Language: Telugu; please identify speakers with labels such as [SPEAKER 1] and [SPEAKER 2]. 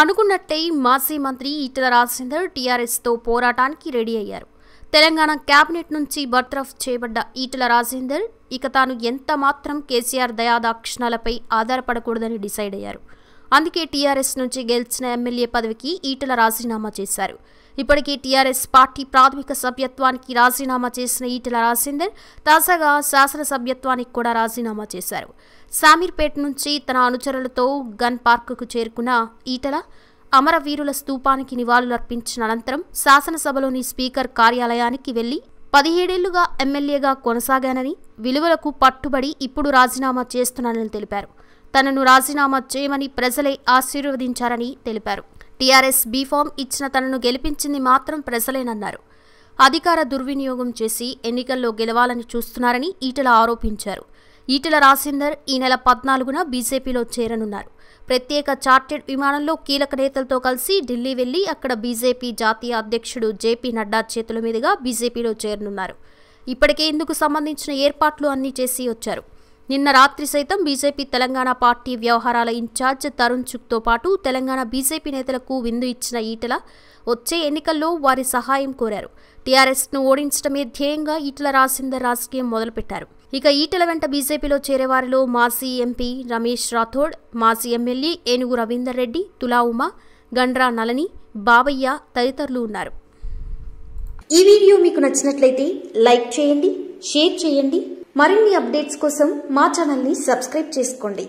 [SPEAKER 1] అనుకున్నట్టే మాజీ మంత్రి ఈటల రాజేందర్ టీఆర్ఎస్తో పోరాటానికి రెడీ అయ్యారు తెలంగాణ కేబినెట్ నుంచి బర్తరఫ్ చేయబడ్డ ఈటల రాజేందర్ ఇక తాను ఎంత మాత్రం కేసీఆర్ దయాదాక్షిణాలపై ఆధారపడకూడదని డిసైడ్ అయ్యారు అందుకే టీఆర్ఎస్ నుంచి గెలిచిన ఎమ్మెల్యే పదవికి ఈటల రాజీనామా చేశారు ఇప్పటికీ టీఆర్ఎస్ పార్టీ ప్రాథమిక సభ్యత్వానికి రాజీనామా చేసిన ఈటల రాజేందర్ తాజాగా శాసన సభ్యత్వానికి కూడా రాజీనామా చేశారు సామీర్పేట నుంచి తన అనుచరులతో గన్ పార్కుకు చేరుకున్న ఈటల అమరవీరుల స్తూపానికి నివాళులర్పించిన అనంతరం శాసనసభలోని స్పీకర్ కార్యాలయానికి వెళ్లి పదిహేడేళ్లుగా ఎమ్మెల్యేగా కొనసాగానని విలువలకు పట్టుబడి ఇప్పుడు రాజీనామా చేస్తున్నానని తెలిపారు తనను రాజీనామా చేయమని ప్రజలే ఆశీర్వదించారని తెలిపారు టీఆర్ఎస్ బీఫామ్ ఇచ్చిన తనను గెలిపించింది మాత్రం ప్రజలేనన్నారు అధికార దుర్వినియోగం చేసి ఎన్నికల్లో గెలవాలని చూస్తున్నారని ఈటల ఆరోపించారు ఈటల రాసిందర్ ఈ నెల పద్నాలుగున బీజేపీలో చేరనున్నారు ప్రత్యేక చార్టెడ్ విమానంలో కీలక నేతలతో కలిసి ఢిల్లీ వెళ్లి అక్కడ బీజేపీ జాతీయ అధ్యక్షుడు జేపీ నడ్డా చేతుల మీదుగా బీజేపీలో చేరనున్నారు ఇప్పటికే ఇందుకు సంబంధించిన ఏర్పాట్లు అన్నీ చేసి వచ్చారు నిన్న రాత్రి సైతం బీజేపీ తెలంగాణ పార్టీ వ్యవహారాల ఇన్ఛార్జ్ తరుణ్ చుక్తో పాటు తెలంగాణ బీజేపీ నేతలకు విందు ఇచ్చిన ఈటల వచ్చే ఎన్నికల్లో వారి సహాయం కోరారు టీఆర్ఎస్ను ఓడించడమే ధ్యేయంగా ఈటల రాసింద రాజకీయం మొదలుపెట్టారు ఇక ఈటల వెంట బీజేపీలో చేరేవారిలో మాజీ ఎంపీ రమేష్ రాథోడ్ మాజీ ఎమ్మెల్యే ఏనుగు రవీందర్ రెడ్డి తులా ఉమా గండ్రా నలని బాబయ్య తదితరులు ఉన్నారు ఈ వీడియో మీకు నచ్చినట్లయితే లైక్ చేయండి షేర్ చేయండి మరిన్ని అప్డేట్స్ కోసం మా ఛానల్ని సబ్స్క్రైబ్ చేసుకోండి